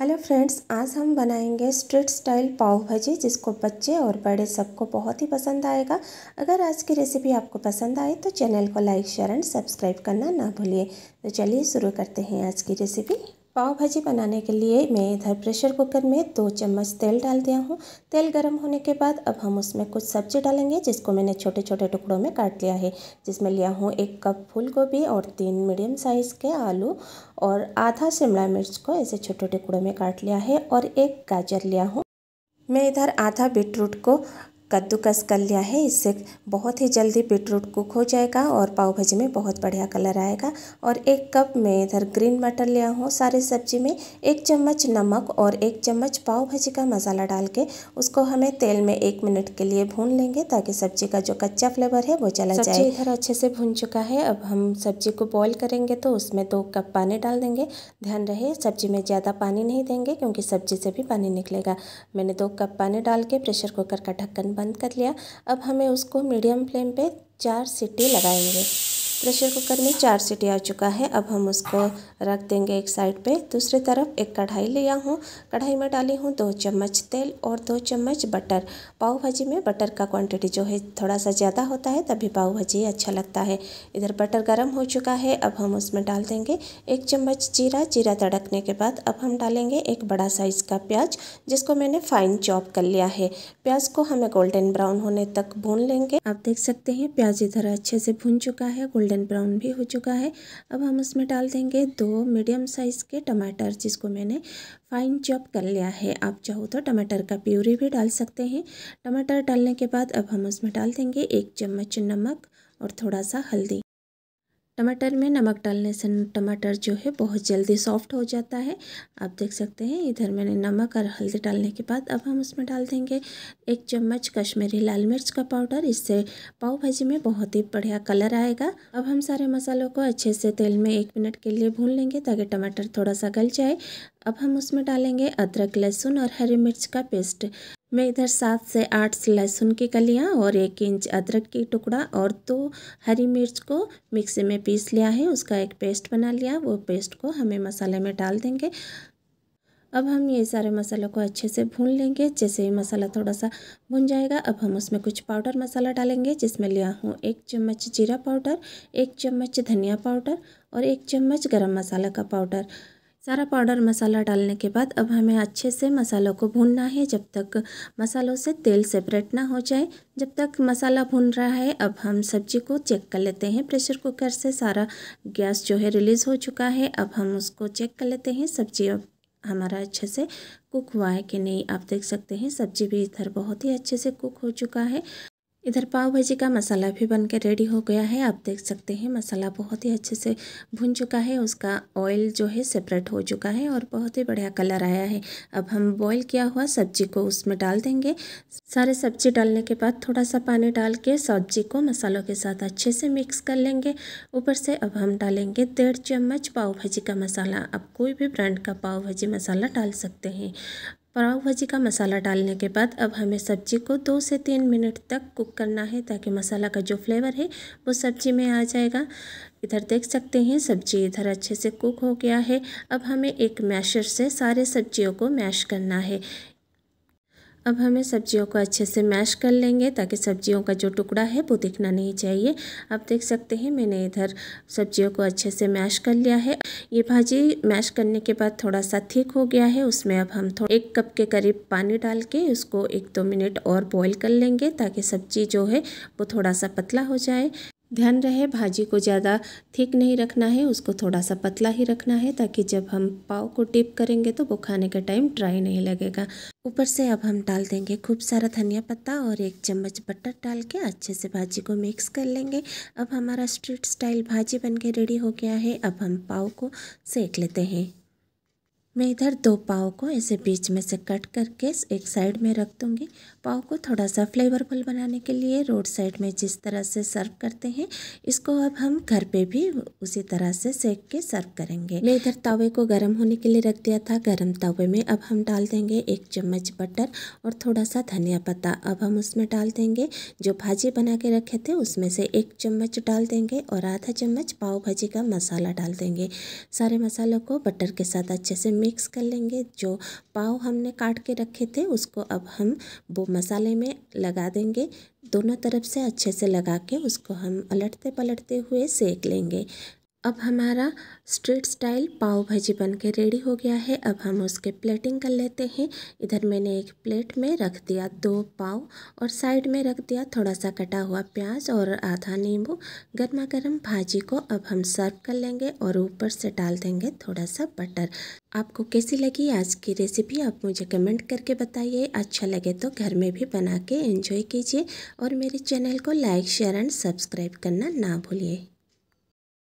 hello friends आज हम बनाएंगे स्ट्रीट स्टाइल पाव भाजी जिसको बच्चे और बड़े सबको बहुत ही पसंद आएगा अगर आज की रेसिपी आपको पसंद आए तो चैनल को लाइक शेयर एंड सब्सक्राइब करना ना भूलिए तो चलिए शुरू करते हैं आज की रेसिपी पाव भाजी बनाने के लिए मैं इधर प्रेशर कुकर में दो चम्मच तेल डाल दिया हूँ तेल गर्म होने के बाद अब हम उसमें कुछ सब्जी डालेंगे जिसको मैंने छोटे छोटे टुकड़ों में काट लिया है जिसमें लिया हूँ एक कप फूल गोभी और तीन मीडियम साइज़ के आलू और आधा शिमला मिर्च को ऐसे छोटे टुकड़ों में काट लिया है और एक गाजर लिया हूँ मैं इधर आधा बीटरूट को कद्दूकस कर लिया है इससे बहुत ही जल्दी बीटरूट कुक हो जाएगा और पाव भाजी में बहुत बढ़िया कलर आएगा और एक कप में इधर ग्रीन मटर लिया हूँ सारी सब्जी में एक चम्मच नमक और एक चम्मच पाव भाजी का मसाला डाल के उसको हमें तेल में एक मिनट के लिए भून लेंगे ताकि सब्जी का जो कच्चा फ्लेवर है वो चला जाए इधर अच्छे से भून चुका है अब हम सब्जी को बॉयल करेंगे तो उसमें दो कप पानी डाल देंगे ध्यान रहे सब्जी में ज़्यादा पानी नहीं देंगे क्योंकि सब्जी से भी पानी निकलेगा मैंने दो कप पानी डाल के प्रेशर कुकर का ढक्कन बंद कर लिया अब हमें उसको मीडियम फ्लेम पे चार सीटी लगाएंगे प्रेशर कुकर में चार सीटी आ चुका है अब हम उसको रख देंगे एक साइड पे दूसरी तरफ एक कढ़ाई लिया हूँ कढ़ाई में डाली हूँ दो चम्मच तेल और दो चम्मच बटर पाव भाजी में बटर का क्वांटिटी जो है थोड़ा सा ज़्यादा होता है तभी पाव भाजी अच्छा लगता है इधर बटर गर्म हो चुका है अब हम उसमें डाल देंगे एक चम्मच जीरा जीरा तड़कने के बाद अब हम डालेंगे एक बड़ा साइज़ का प्याज जिसको मैंने फाइन चॉप कर लिया है प्याज को हमें गोल्डन ब्राउन होने तक भून लेंगे आप देख सकते हैं प्याज इधर अच्छे से भून चुका है गोल्डन गोल्डन ब्राउन भी हो चुका है अब हम उसमें डाल देंगे दो मीडियम साइज़ के टमाटर जिसको मैंने फाइन चॉप कर लिया है आप चाहो तो टमाटर का प्यूरी भी डाल सकते हैं टमाटर डालने के बाद अब हम उसमें डाल देंगे एक चम्मच नमक और थोड़ा सा हल्दी टमाटर में नमक डालने से टमाटर जो है बहुत जल्दी सॉफ्ट हो जाता है आप देख सकते हैं इधर मैंने नमक और हल्दी डालने के बाद अब हम उसमें डाल देंगे एक चम्मच कश्मीरी लाल मिर्च का पाउडर इससे पाव भाजी में बहुत ही बढ़िया कलर आएगा अब हम सारे मसालों को अच्छे से तेल में एक मिनट के लिए भून लेंगे ताकि टमाटर थोड़ा सा गल जाए अब हम उसमें डालेंगे अदरक लहसुन और हरी मिर्च का पेस्ट मैं इधर सात से आठ लहसुन की कलियाँ और एक इंच अदरक की टुकड़ा और दो तो हरी मिर्च को मिक्सी में पीस लिया है उसका एक पेस्ट बना लिया वो पेस्ट को हमें मसाले में डाल देंगे अब हम ये सारे मसालों को अच्छे से भून लेंगे जैसे ही मसाला थोड़ा सा भुन जाएगा अब हम उसमें कुछ पाउडर मसाला डालेंगे जिसमें लिया हूँ एक चम्मच जीरा पाउडर एक चम्मच धनिया पाउडर और एक चम्मच गरम मसाला का पाउडर सारा पाउडर मसाला डालने के बाद अब हमें अच्छे से मसालों को भूनना है जब तक मसालों से तेल सेपरेट ना हो जाए जब तक मसाला भून रहा है अब हम सब्जी को चेक कर लेते हैं प्रेशर कुकर से सारा गैस जो है रिलीज़ हो चुका है अब हम उसको चेक कर लेते हैं सब्जी अब हमारा अच्छे से कुक हुआ है कि नहीं आप देख सकते हैं सब्जी भी इधर बहुत ही अच्छे से कुक हो चुका है इधर पाव भाजी का मसाला भी बन के रेडी हो गया है आप देख सकते हैं मसाला बहुत ही अच्छे से भुन चुका है उसका ऑयल जो है सेपरेट हो चुका है और बहुत ही बढ़िया कलर आया है अब हम बॉईल किया हुआ सब्जी को उसमें डाल देंगे सारे सब्जी डालने के बाद थोड़ा सा पानी डाल के सब्जी को मसालों के साथ अच्छे से मिक्स कर लेंगे ऊपर से अब हम डालेंगे डेढ़ चम्मच पाव भाजी का मसाला आप कोई भी ब्रांड का पाव भाजी मसाला डाल सकते हैं पाव भाजी का मसाला डालने के बाद अब हमें सब्जी को दो से तीन मिनट तक कुक करना है ताकि मसाला का जो फ्लेवर है वो सब्जी में आ जाएगा इधर देख सकते हैं सब्जी इधर अच्छे से कुक हो गया है अब हमें एक मैशर से सारे सब्जियों को मैश करना है अब हमें सब्जियों को अच्छे से मैश कर लेंगे ताकि सब्जियों का जो टुकड़ा है वो दिखना नहीं चाहिए आप देख सकते हैं मैंने इधर सब्जियों को अच्छे से मैश कर लिया है ये भाजी मैश करने के बाद थोड़ा सा थिक हो गया है उसमें अब हम थोड़ा एक कप के करीब पानी डाल के उसको एक दो मिनट और बॉईल कर लेंगे ताकि सब्जी जो है वो थोड़ा सा पतला हो जाए ध्यान रहे भाजी को ज़्यादा थिक नहीं रखना है उसको थोड़ा सा पतला ही रखना है ताकि जब हम पाव को डिप करेंगे तो वो खाने के टाइम ड्राई नहीं लगेगा ऊपर से अब हम डाल देंगे खूब सारा धनिया पत्ता और एक चम्मच बटर डाल के अच्छे से भाजी को मिक्स कर लेंगे अब हमारा स्ट्रीट स्टाइल भाजी बन के रेडी हो गया है अब हम पाव को सेक लेते हैं मैं इधर दो पाव को ऐसे बीच में से कट करके एक साइड में रख दूँगी पाव को थोड़ा सा फ्लेवरफुल बनाने के लिए रोड साइड में जिस तरह से सर्व करते हैं इसको अब हम घर पे भी उसी तरह से सेक के सर्व करेंगे मैं इधर तवे को गर्म होने के लिए रख दिया था गर्म तवे में अब हम डाल देंगे एक चम्मच बटर और थोड़ा सा धनिया पत्ता अब हम उसमें डाल देंगे जो भाजी बना के रखे थे उसमें से एक चम्मच डाल देंगे और आधा चम्मच पाव भाजी का मसाला डाल देंगे सारे मसालों को बटर के साथ अच्छे से मिक्स कर लेंगे जो पाव हमने काट के रखे थे उसको अब हम वो मसाले में लगा देंगे दोनों तरफ से अच्छे से लगा के उसको हम पलटते पलटते हुए सेक लेंगे अब हमारा स्ट्रीट स्टाइल पाव भाजी बन के रेडी हो गया है अब हम उसके प्लेटिंग कर लेते हैं इधर मैंने एक प्लेट में रख दिया दो पाव और साइड में रख दिया थोड़ा सा कटा हुआ प्याज और आधा नींबू गर्मा गर्म भाजी को अब हम सर्व कर लेंगे और ऊपर से डाल देंगे थोड़ा सा बटर आपको कैसी लगी आज की रेसिपी आप मुझे कमेंट करके बताइए अच्छा लगे तो घर में भी बना के एंजॉय कीजिए और मेरे चैनल को लाइक शेयर एंड सब्सक्राइब करना ना भूलिए